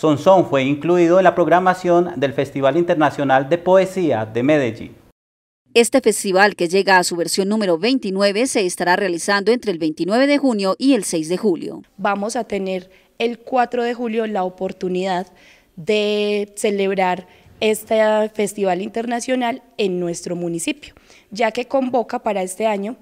Sonson fue incluido en la programación del Festival Internacional de Poesía de Medellín. Este festival, que llega a su versión número 29, se estará realizando entre el 29 de junio y el 6 de julio. Vamos a tener el 4 de julio la oportunidad de celebrar este festival internacional en nuestro municipio, ya que convoca para este año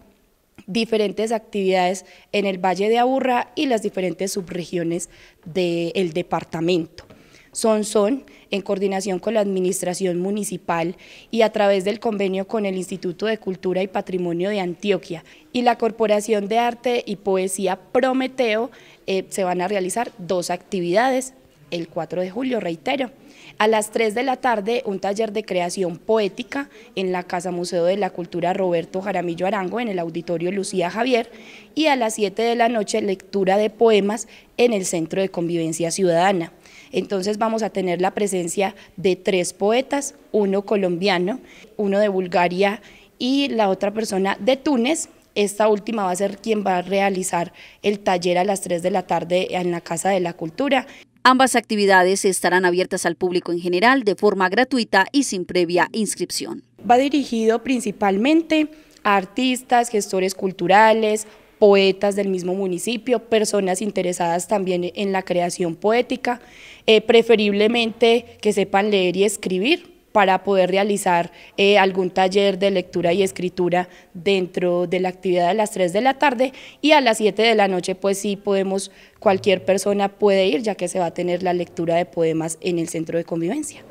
diferentes actividades en el Valle de Aburrá y las diferentes subregiones del departamento. Son, son, en coordinación con la Administración Municipal y a través del convenio con el Instituto de Cultura y Patrimonio de Antioquia y la Corporación de Arte y Poesía Prometeo, eh, se van a realizar dos actividades el 4 de julio, reitero. A las 3 de la tarde, un taller de creación poética en la Casa Museo de la Cultura Roberto Jaramillo Arango, en el Auditorio Lucía Javier. Y a las 7 de la noche, lectura de poemas en el Centro de Convivencia Ciudadana. Entonces vamos a tener la presencia de tres poetas, uno colombiano, uno de Bulgaria y la otra persona de Túnez, esta última va a ser quien va a realizar el taller a las 3 de la tarde en la Casa de la Cultura. Ambas actividades estarán abiertas al público en general de forma gratuita y sin previa inscripción. Va dirigido principalmente a artistas, gestores culturales, poetas del mismo municipio, personas interesadas también en la creación poética, eh, preferiblemente que sepan leer y escribir para poder realizar eh, algún taller de lectura y escritura dentro de la actividad de las 3 de la tarde y a las 7 de la noche pues sí podemos, cualquier persona puede ir ya que se va a tener la lectura de poemas en el centro de convivencia.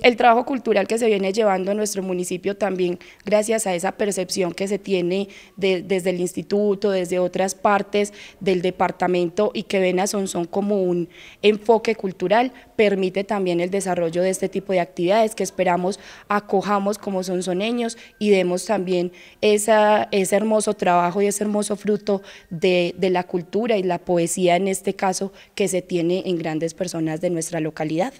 El trabajo cultural que se viene llevando en nuestro municipio también gracias a esa percepción que se tiene desde el instituto, desde otras partes del departamento y que ven a Sonsón como un enfoque cultural, permite también el desarrollo de este tipo de actividades que esperamos acojamos como sonsoneños y demos también ese hermoso trabajo y ese hermoso fruto de la cultura y la poesía en este caso que se tiene en grandes personas de nuestra localidad.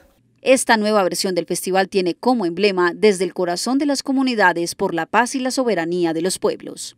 Esta nueva versión del festival tiene como emblema desde el corazón de las comunidades por la paz y la soberanía de los pueblos.